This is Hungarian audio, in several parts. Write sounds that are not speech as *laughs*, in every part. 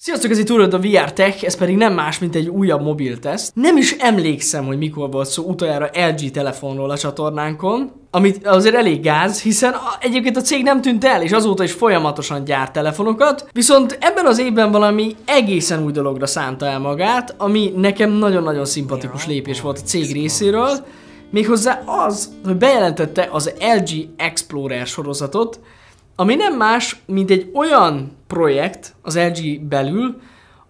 Sziasztok, ez itt úrad a VR Tech, ez pedig nem más, mint egy újabb mobil teszt. Nem is emlékszem, hogy mikor volt szó utoljára LG telefonról a csatornánkon, amit azért elég gáz, hiszen a, egyébként a cég nem tűnt el, és azóta is folyamatosan gyárt telefonokat, viszont ebben az évben valami egészen új dologra szánta el magát, ami nekem nagyon-nagyon szimpatikus lépés volt a cég részéről, méghozzá az, hogy bejelentette az LG Explorer sorozatot, ami nem más, mint egy olyan projekt az LG belül,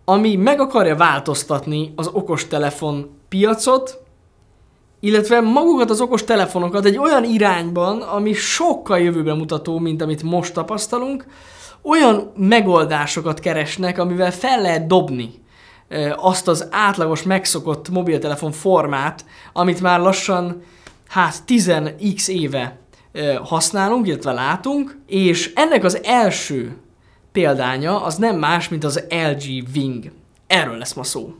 ami meg akarja változtatni az okostelefon piacot, illetve magukat az okos telefonokat egy olyan irányban, ami sokkal jövőbe mutató, mint amit most tapasztalunk, olyan megoldásokat keresnek, amivel fel lehet dobni azt az átlagos megszokott mobiltelefon formát, amit már lassan hát 10x éve használunk, illetve látunk, és ennek az első példánya az nem más, mint az LG Wing. Erről lesz ma szó.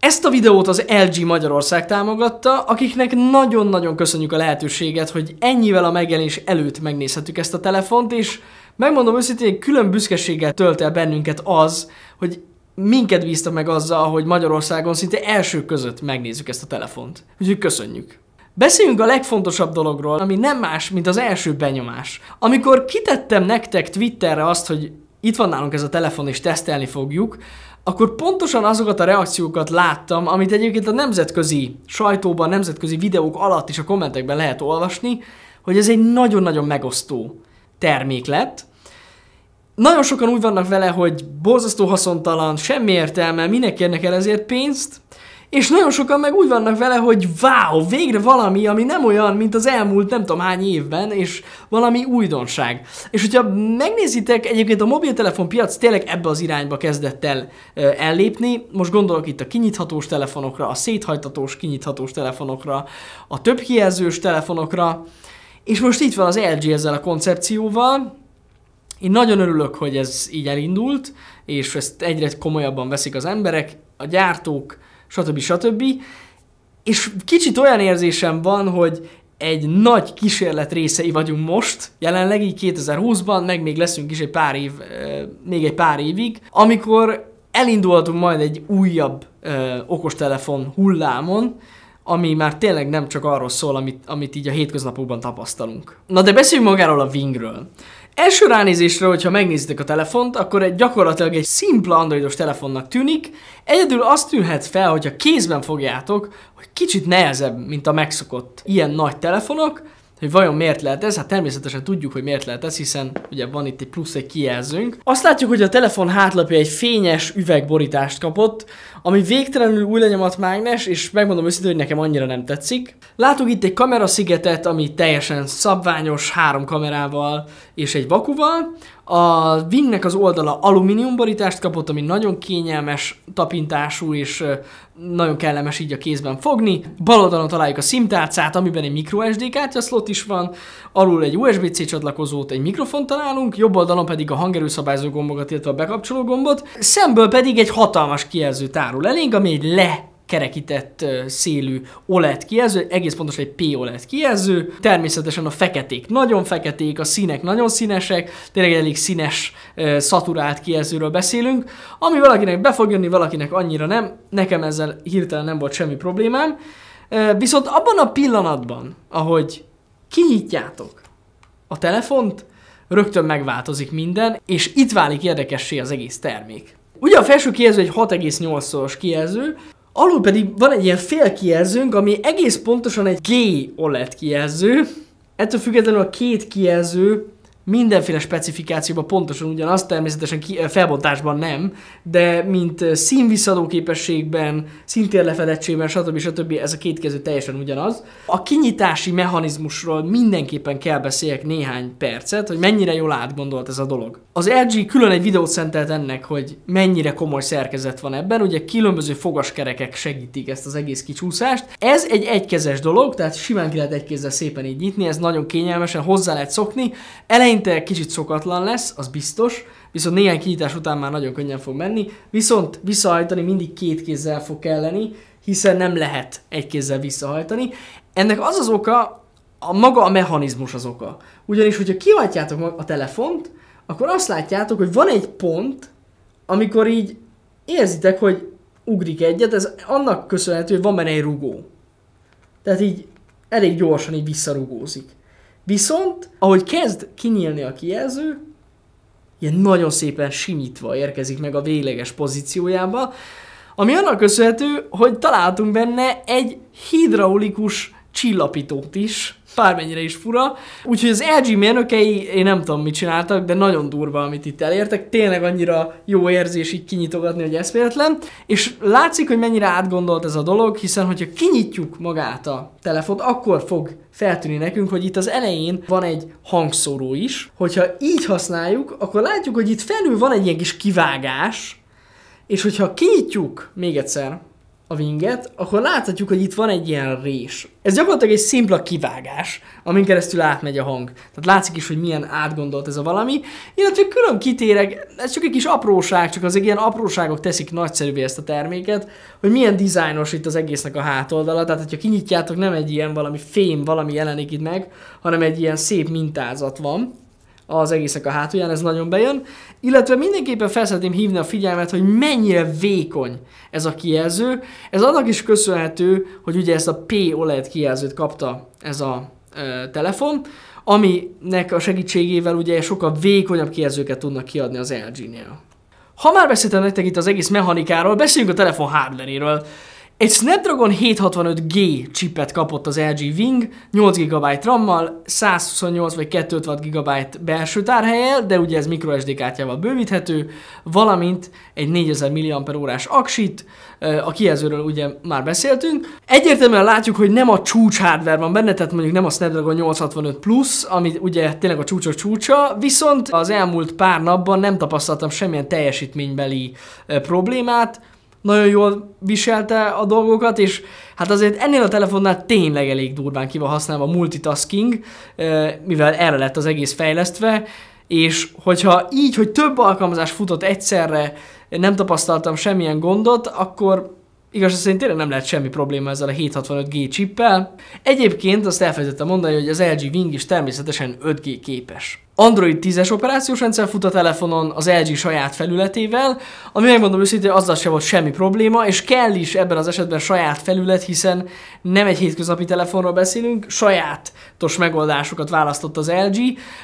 Ezt a videót az LG Magyarország támogatta, akiknek nagyon-nagyon köszönjük a lehetőséget, hogy ennyivel a megjelenés előtt megnézhetük ezt a telefont, és Megmondom őszintén, külön büszkeséggel tölt el bennünket az, hogy minket bízta meg azzal, hogy Magyarországon szinte első között megnézzük ezt a telefont. Úgyhogy köszönjük. Beszéljünk a legfontosabb dologról, ami nem más, mint az első benyomás. Amikor kitettem nektek Twitterre azt, hogy itt van nálunk ez a telefon és tesztelni fogjuk, akkor pontosan azokat a reakciókat láttam, amit egyébként a nemzetközi sajtóban, nemzetközi videók alatt is a kommentekben lehet olvasni, hogy ez egy nagyon-nagyon megosztó termék lett. Nagyon sokan úgy vannak vele, hogy borzasztó haszontalan, semmi értelme, minek kérnek el ezért pénzt, és nagyon sokan meg úgy vannak vele, hogy wow, végre valami, ami nem olyan, mint az elmúlt nem tudom hány évben, és valami újdonság. És hogyha megnézitek, egyébként a mobiltelefon piac tényleg ebbe az irányba kezdett el ellépni. Most gondolok itt a kinyithatós telefonokra, a széthajtatós kinyithatós telefonokra, a több kijelzős telefonokra, és most itt van az LG ezzel a koncepcióval, én nagyon örülök, hogy ez így elindult, és ezt egyre komolyabban veszik az emberek, a gyártók, stb. stb. És kicsit olyan érzésem van, hogy egy nagy kísérlet részei vagyunk most, jelenleg így 2020-ban, meg még leszünk is egy pár év, még egy pár évig, amikor elindulhatunk majd egy újabb okostelefon hullámon, ami már tényleg nem csak arról szól, amit, amit így a hétköznapokban tapasztalunk. Na de beszéljünk magáról a Wingről. Első ránézésre, hogyha megnézitek a telefont, akkor egy gyakorlatilag egy szimpla androidos telefonnak tűnik, egyedül azt tűnhet fel, hogyha kézben fogjátok, hogy kicsit nehezebb, mint a megszokott ilyen nagy telefonok, hogy vajon miért lehet ez? Hát természetesen tudjuk, hogy miért lehet ez, hiszen ugye van itt egy plusz egy kijelzőnk. Azt látjuk, hogy a telefon hátlapja egy fényes üvegborítást kapott, ami végtelenül új lenyomat mágnes, és megmondom őszintén, hogy nekem annyira nem tetszik. Látok itt egy kameraszigetet, ami teljesen szabványos, három kamerával és egy vakuval. A vinnek az oldala alumínium borítást kapott, ami nagyon kényelmes tapintású és nagyon kellemes így a kézben fogni. Bal oldalon találjuk a szimtárcát, amiben egy microSD slot is van, alul egy USB-C csatlakozót, egy mikrofon találunk, jobb oldalon pedig a hangerőszabályzó gombokat, illetve a bekapcsoló gombot, szemből pedig egy hatalmas kijelző tárol járul elénk, ami egy le kerekített szélű OLED kijelző, egész pontosan egy P-OLED kijelző. Természetesen a feketék nagyon feketék, a színek nagyon színesek, tényleg elég színes, szaturált kijelzőről beszélünk, ami valakinek be fog jönni, valakinek annyira nem. Nekem ezzel hirtelen nem volt semmi problémám. Viszont abban a pillanatban, ahogy kinyitjátok a telefont, rögtön megváltozik minden, és itt válik érdekessé az egész termék. Ugye a felső kijelző egy 6,8-szoros kijelző, alul pedig van egy ilyen fél kijelzőnk, ami egész pontosan egy G OLED kijelző. Ettől függetlenül a két kijelző mindenféle specifikációban pontosan ugyanaz, természetesen ki, felbontásban nem, de mint színviszadó képességben, szintén lefedettségben, stb. stb. ez a két kezű teljesen ugyanaz. A kinyitási mechanizmusról mindenképpen kell beszéljek néhány percet, hogy mennyire jól átgondolt ez a dolog. Az LG külön egy videót szentelt ennek, hogy mennyire komoly szerkezet van ebben, ugye különböző fogaskerekek segítik ezt az egész kicsúszást. Ez egy egykezes dolog, tehát simán ki lehet egy kézzel szépen így nyitni, ez nagyon kényelmesen hozzá lehet szokni. Elején Eleinte kicsit szokatlan lesz, az biztos, viszont néhány kinyitás után már nagyon könnyen fog menni, viszont visszahajtani mindig két kézzel fog kelleni, hiszen nem lehet egy kézzel visszahajtani. Ennek az az oka, a maga a mechanizmus az oka. Ugyanis, hogyha kihajtjátok a telefont, akkor azt látjátok, hogy van egy pont, amikor így érzitek, hogy ugrik egyet, ez annak köszönhető, hogy van benne egy rugó. Tehát így elég gyorsan így visszarugózik. Viszont, ahogy kezd kinyílni a kijelző, ilyen nagyon szépen simítva érkezik meg a végleges pozíciójába, ami annak köszönhető, hogy találtunk benne egy hidraulikus csillapítót is, bármennyire is fura. Úgyhogy az LG mérnökei, én nem tudom mit csináltak, de nagyon durva, amit itt elértek. Tényleg annyira jó érzés így kinyitogatni, hogy eszméletlen. És látszik, hogy mennyire átgondolt ez a dolog, hiszen hogyha kinyitjuk magát a telefont, akkor fog feltűnni nekünk, hogy itt az elején van egy hangszóró is. Hogyha így használjuk, akkor látjuk, hogy itt felül van egy ilyen kis kivágás, és hogyha kinyitjuk még egyszer a winget, akkor láthatjuk, hogy itt van egy ilyen rés. Ez gyakorlatilag egy szimpla kivágás, amin keresztül átmegy a hang. Tehát látszik is, hogy milyen átgondolt ez a valami. Illetve külön kitérek, ez csak egy kis apróság, csak az ilyen apróságok teszik nagyszerűvé ezt a terméket, hogy milyen dizájnos itt az egésznek a hátoldala. Tehát, hogyha kinyitjátok, nem egy ilyen valami fém valami jelenik itt meg, hanem egy ilyen szép mintázat van az egészek a hátulján, ez nagyon bejön. Illetve mindenképpen fel szeretném hívni a figyelmet, hogy mennyire vékony ez a kijelző. Ez annak is köszönhető, hogy ugye ezt a P OLED kijelzőt kapta ez a ö, telefon, aminek a segítségével ugye sokkal vékonyabb kijelzőket tudnak kiadni az LG-nél. Ha már beszéltem nektek itt az egész mechanikáról, beszéljünk a telefon hardware-éről. Egy Snapdragon 765G chipet kapott az LG Wing, 8 GB RAM-mal, 128 vagy 256 GB belső tárhelyel, de ugye ez microSD kártyával bővíthető, valamint egy 4000 mah aksit, eh, a kijelzőről ugye már beszéltünk. Egyértelműen látjuk, hogy nem a csúcs hardware van benne, tehát mondjuk nem a Snapdragon 865 Plus, ami ugye tényleg a csúcsok csúcsa, viszont az elmúlt pár napban nem tapasztaltam semmilyen teljesítménybeli eh, problémát, nagyon jól viselte a dolgokat, és hát azért ennél a telefonnál tényleg elég durván ki van használva a multitasking, mivel erre lett az egész fejlesztve, és hogyha így, hogy több alkalmazás futott egyszerre, nem tapasztaltam semmilyen gondot, akkor Igaz, szerint tényleg nem lehet semmi probléma ezzel a 765G csippel. Egyébként azt elfelejtettem mondani, hogy az LG Wing is természetesen 5G képes. Android 10-es operációs rendszer fut a telefonon az LG saját felületével, ami megmondom őszintén, azzal sem volt semmi probléma, és kell is ebben az esetben saját felület, hiszen nem egy hétköznapi telefonról beszélünk, sajátos megoldásokat választott az LG,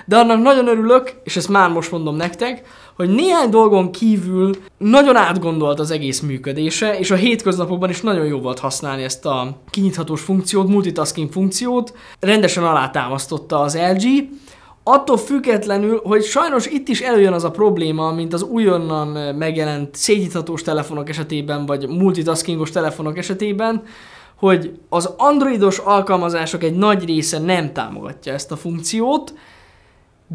de annak nagyon örülök, és ezt már most mondom nektek, hogy néhány dolgon kívül nagyon átgondolt az egész működése, és a hétköznapokban is nagyon jó volt használni ezt a kinyithatós funkciót, multitasking funkciót, rendesen alátámasztotta az LG, Attól függetlenül, hogy sajnos itt is előjön az a probléma, mint az újonnan megjelent szétnyithatós telefonok esetében, vagy multitaskingos telefonok esetében, hogy az androidos alkalmazások egy nagy része nem támogatja ezt a funkciót,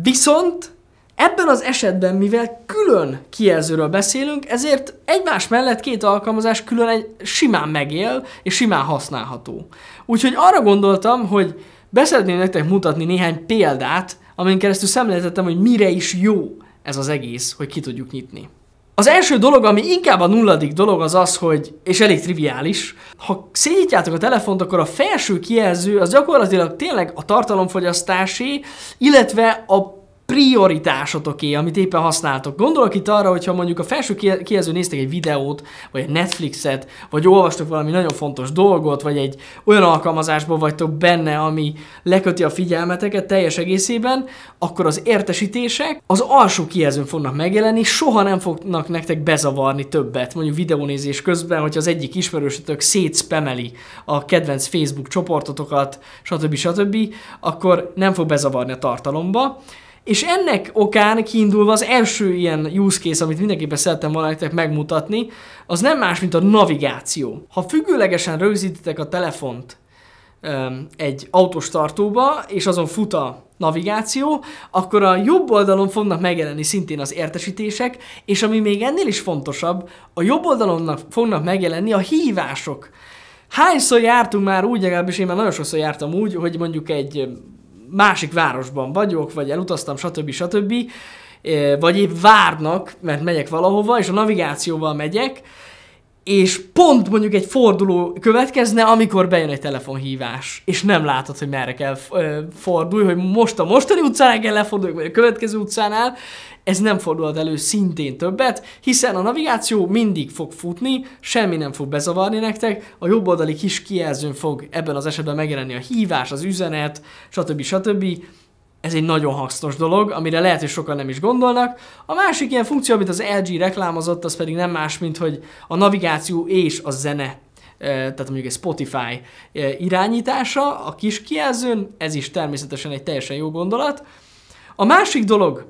viszont Ebben az esetben, mivel külön kijelzőről beszélünk, ezért egymás mellett két alkalmazás külön egy simán megél és simán használható. Úgyhogy arra gondoltam, hogy beszeretném nektek mutatni néhány példát, amin keresztül szemléltettem, hogy mire is jó ez az egész, hogy ki tudjuk nyitni. Az első dolog, ami inkább a nulladik dolog az az, hogy, és elég triviális, ha szétjátjátok a telefont, akkor a felső kijelző az gyakorlatilag tényleg a tartalomfogyasztásé, illetve a prioritásotoké, amit éppen használtok. Gondolok itt arra, hogyha mondjuk a felső kijelző néztek egy videót, vagy egy Netflixet, vagy olvastok valami nagyon fontos dolgot, vagy egy olyan alkalmazásban vagytok benne, ami leköti a figyelmeteket teljes egészében, akkor az értesítések az alsó kijelzőn fognak megjelenni, soha nem fognak nektek bezavarni többet, mondjuk videónézés közben, hogyha az egyik ismerősötök szétspemeli a kedvenc Facebook csoportotokat, stb. stb., akkor nem fog bezavarni a tartalomba. És ennek okán kiindulva az első ilyen use case, amit mindenképpen szerettem volna nektek megmutatni, az nem más, mint a navigáció. Ha függőlegesen rögzítitek a telefont um, egy autós tartóba, és azon fut a navigáció, akkor a jobb oldalon fognak megjelenni szintén az értesítések, és ami még ennél is fontosabb, a jobb oldalon fognak megjelenni a hívások. Hányszor jártunk már úgy, legalábbis én már nagyon sokszor jártam úgy, hogy mondjuk egy másik városban vagyok, vagy elutaztam, stb. stb. Eh, vagy épp várnak, mert megyek valahova, és a navigációval megyek, és pont mondjuk egy forduló következne, amikor bejön egy telefonhívás, és nem látod, hogy merre kell fordulj, hogy most a mostani utcán kell lefordulni, vagy a következő utcánál, ez nem fordulhat elő szintén többet, hiszen a navigáció mindig fog futni, semmi nem fog bezavarni nektek, a jobb oldali kis kijelzőn fog ebben az esetben megjelenni a hívás, az üzenet, stb. stb. stb ez egy nagyon hasznos dolog, amire lehet, hogy sokan nem is gondolnak. A másik ilyen funkció, amit az LG reklámozott, az pedig nem más, mint hogy a navigáció és a zene e, tehát mondjuk egy Spotify e, irányítása a kis kijelzőn, ez is természetesen egy teljesen jó gondolat. A másik dolog,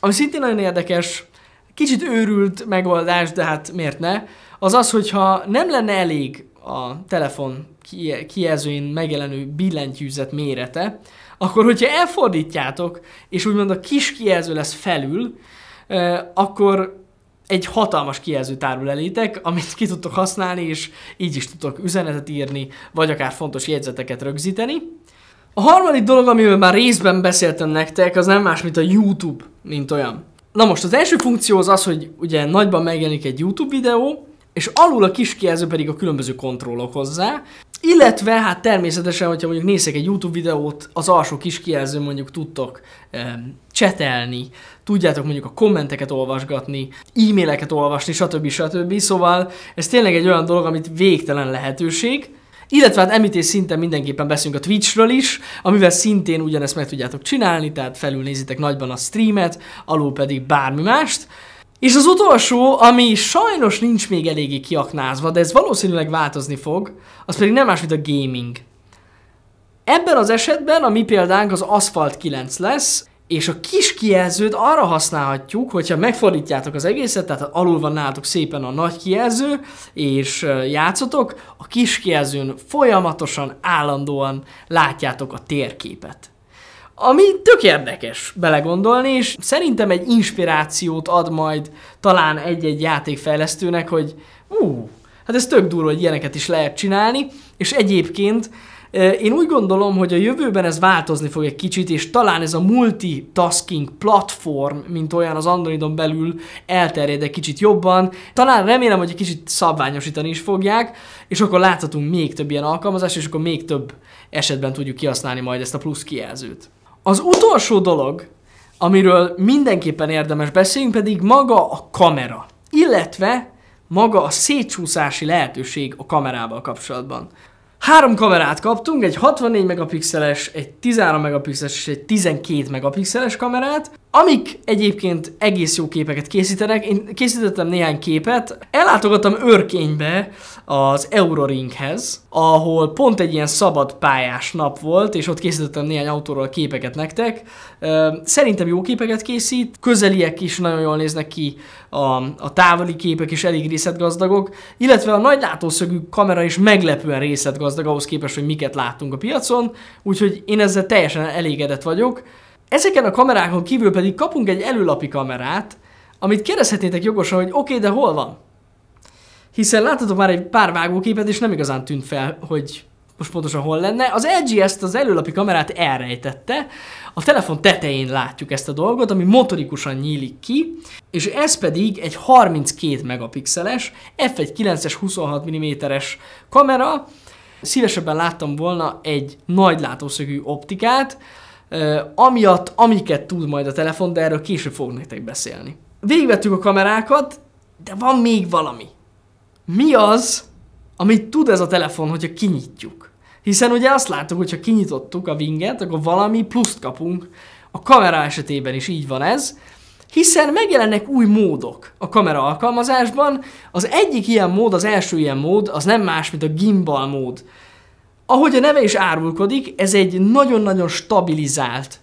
ami szintén nagyon érdekes, kicsit őrült megoldás, de hát miért ne, az az, hogyha nem lenne elég a telefon kijelzőjén megjelenő billentyűzet mérete, akkor hogyha elfordítjátok, és úgymond a kis kijelző lesz felül, akkor egy hatalmas kijelző tárul elétek, amit ki tudtok használni, és így is tudtok üzenetet írni, vagy akár fontos jegyzeteket rögzíteni. A harmadik dolog, amiről már részben beszéltem nektek, az nem más, mint a YouTube, mint olyan. Na most az első funkció az az, hogy ugye nagyban megjelenik egy YouTube videó, és alul a kis kijelző pedig a különböző kontrollok hozzá, illetve hát természetesen, hogyha mondjuk nézek egy YouTube videót, az alsó kis kijelző mondjuk tudtok um, csetelni, tudjátok mondjuk a kommenteket olvasgatni, e-maileket olvasni, stb. stb. Szóval ez tényleg egy olyan dolog, amit végtelen lehetőség, illetve hát említés szinten mindenképpen beszélünk a Twitchről is, amivel szintén ugyanezt meg tudjátok csinálni, tehát felülnézitek nagyban a streamet, alul pedig bármi mást. És az utolsó, ami sajnos nincs még eléggé kiaknázva, de ez valószínűleg változni fog, az pedig nem más, mint a gaming. Ebben az esetben a mi példánk az Asphalt 9 lesz, és a kis kijelzőt arra használhatjuk, hogyha megfordítjátok az egészet, tehát alul van nálatok szépen a nagy kijelző, és játszotok, a kis kijelzőn folyamatosan, állandóan látjátok a térképet ami tök érdekes belegondolni, és szerintem egy inspirációt ad majd talán egy-egy játékfejlesztőnek, hogy ú, hát ez tök durva, hogy ilyeneket is lehet csinálni, és egyébként e, én úgy gondolom, hogy a jövőben ez változni fog egy kicsit, és talán ez a multitasking platform, mint olyan az Androidon belül elterjed egy kicsit jobban. Talán remélem, hogy egy kicsit szabványosítani is fogják, és akkor láthatunk még több ilyen alkalmazást, és akkor még több esetben tudjuk kihasználni majd ezt a plusz kijelzőt. Az utolsó dolog, amiről mindenképpen érdemes beszélni, pedig maga a kamera, illetve maga a szétcsúszási lehetőség a kamerával kapcsolatban. Három kamerát kaptunk, egy 64 megapixeles, egy 13 megapixeles és egy 12 megapixeles kamerát amik egyébként egész jó képeket készítenek. Én készítettem néhány képet, ellátogattam őrkénybe az Euroringhez, ahol pont egy ilyen szabad pályás nap volt, és ott készítettem néhány autóról képeket nektek. Szerintem jó képeket készít, közeliek is nagyon jól néznek ki, a, a távoli képek is elég részletgazdagok, illetve a nagy látószögű kamera is meglepően részletgazdag ahhoz képest, hogy miket láttunk a piacon, úgyhogy én ezzel teljesen elégedett vagyok. Ezeken a kamerákon kívül pedig kapunk egy előlapi kamerát, amit kérdezhetnétek jogosan, hogy oké, okay, de hol van? Hiszen láthatok már egy pár vágóképet, és nem igazán tűnt fel, hogy most pontosan hol lenne. Az LG ezt az előlapi kamerát elrejtette, a telefon tetején látjuk ezt a dolgot, ami motorikusan nyílik ki, és ez pedig egy 32 megapixeles f1.9-es 26 mm-es kamera. Szívesebben láttam volna egy nagy látószögű optikát, amiatt, amiket tud majd a telefon, de erről később fogok nektek beszélni. Végvettük a kamerákat, de van még valami. Mi az, amit tud ez a telefon, hogyha kinyitjuk? Hiszen ugye azt láttuk, hogyha kinyitottuk a winget, akkor valami pluszt kapunk. A kamera esetében is így van ez, hiszen megjelennek új módok a kamera alkalmazásban. Az egyik ilyen mód, az első ilyen mód, az nem más, mint a gimbal mód. Ahogy a neve is árulkodik, ez egy nagyon-nagyon stabilizált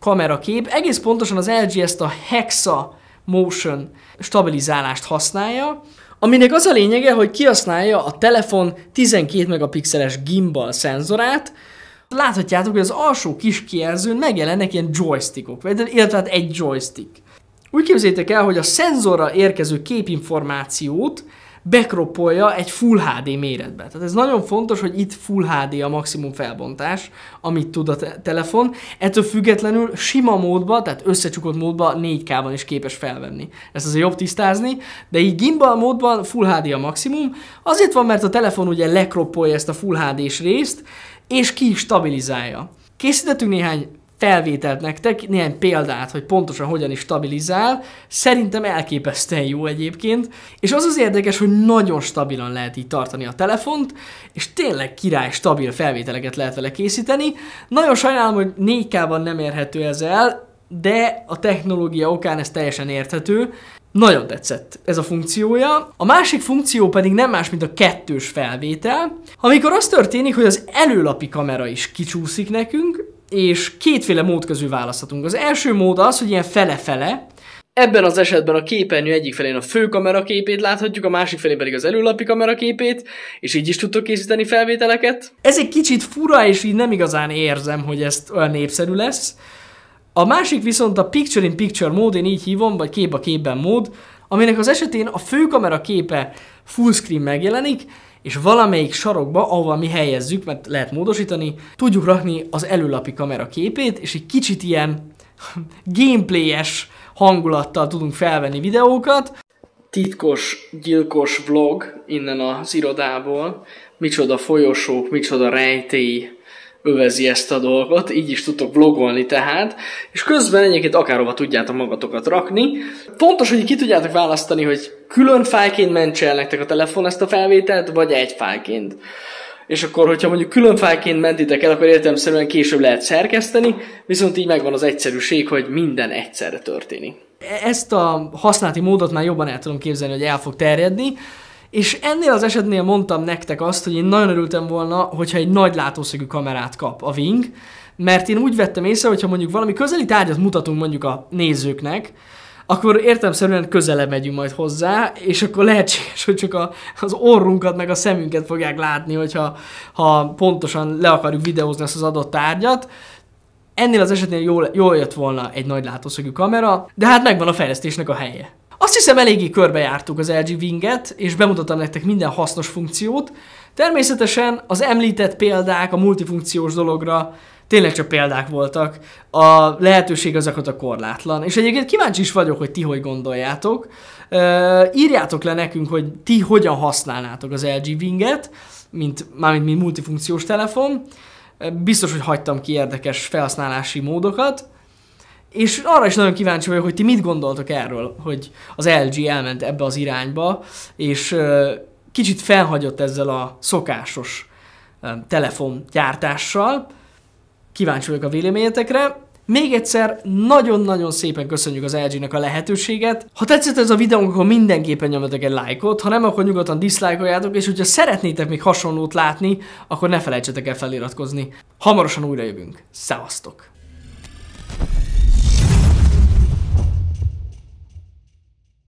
kamerakép. Egész pontosan az LG ezt a Hexa Motion stabilizálást használja, aminek az a lényege, hogy kihasználja a telefon 12 megapixeles gimbal szenzorát, láthatjátok, hogy az alsó kis kijelzőn megjelennek ilyen joystickok, illetve hát egy joystick. Úgy képzétek el, hogy a szenzorra érkező képinformációt bekropolja egy Full HD méretbe. Tehát ez nagyon fontos, hogy itt Full HD a maximum felbontás, amit tud a te- telefon. Ettől függetlenül sima módba, tehát összecsukott módba 4K-ban is képes felvenni. Ezt azért jobb tisztázni, de így gimbal módban Full HD a maximum. Azért van, mert a telefon ugye lekropolja ezt a Full HD-s részt, és ki is stabilizálja. Készítettünk néhány felvételt nektek, néhány példát, hogy pontosan hogyan is stabilizál. Szerintem elképesztően jó egyébként, és az az érdekes, hogy nagyon stabilan lehet így tartani a telefont, és tényleg király stabil felvételeket lehet vele készíteni. Nagyon sajnálom, hogy 4 k nem érhető ez el, de a technológia okán ez teljesen érthető. Nagyon tetszett ez a funkciója. A másik funkció pedig nem más, mint a kettős felvétel, amikor az történik, hogy az előlapi kamera is kicsúszik nekünk, és kétféle mód közül választhatunk. Az első mód az, hogy ilyen fele-fele, Ebben az esetben a képernyő egyik felén a fő kamera képét láthatjuk, a másik felén pedig az előlapi kamera képét, és így is tudtok készíteni felvételeket. Ez egy kicsit fura, és így nem igazán érzem, hogy ezt olyan népszerű lesz. A másik viszont a picture in picture mód, én így hívom, vagy kép a képben mód, aminek az esetén a főkamera képe fullscreen megjelenik, és valamelyik sarokba, ahova mi helyezzük, mert lehet módosítani, tudjuk rakni az előlapi kamera képét, és egy kicsit ilyen *laughs* gameplayes hangulattal tudunk felvenni videókat. Titkos, gyilkos vlog innen az irodából, micsoda folyosók, micsoda rejtély, övezi ezt a dolgot, így is tudtok vlogolni tehát, és közben egyébként akárhova tudjátok magatokat rakni. Fontos, hogy ki tudjátok választani, hogy külön fájként mentse el nektek a telefon ezt a felvételt, vagy egy fájként és akkor, hogyha mondjuk külön fájként mentitek el, akkor értelemszerűen később lehet szerkeszteni, viszont így megvan az egyszerűség, hogy minden egyszerre történik. E-, ezt a használati módot már jobban el tudom képzelni, hogy el fog terjedni. És ennél az esetnél mondtam nektek azt, hogy én nagyon örültem volna, hogyha egy nagy látószögű kamerát kap a Wing, mert én úgy vettem észre, hogyha mondjuk valami közeli tárgyat mutatunk mondjuk a nézőknek, akkor értelemszerűen közelebb megyünk majd hozzá, és akkor lehetséges, hogy csak a, az orrunkat meg a szemünket fogják látni, hogyha ha pontosan le akarjuk videózni ezt az adott tárgyat. Ennél az esetnél jól, jól jött volna egy nagy látószögű kamera, de hát megvan a fejlesztésnek a helye. Azt hiszem eléggé körbejártuk az LG Winget, és bemutattam nektek minden hasznos funkciót. Természetesen az említett példák a multifunkciós dologra tényleg csak példák voltak. A lehetőség azokat a korlátlan. És egyébként kíváncsi is vagyok, hogy ti hogy gondoljátok. Uh, írjátok le nekünk, hogy ti hogyan használnátok az LG Winget, mint, mármint mint multifunkciós telefon. Biztos, hogy hagytam ki érdekes felhasználási módokat. És arra is nagyon kíváncsi vagyok, hogy ti mit gondoltok erről, hogy az LG elment ebbe az irányba, és kicsit felhagyott ezzel a szokásos telefongyártással. Kíváncsi vagyok a véleményetekre. Még egyszer nagyon-nagyon szépen köszönjük az LG-nek a lehetőséget. Ha tetszett ez a videónk, akkor mindenképpen nyomjatok egy lájkot, ha nem, akkor nyugodtan diszlájkoljátok, és hogyha szeretnétek még hasonlót látni, akkor ne felejtsetek el feliratkozni. Hamarosan újra jövünk. Szevasztok!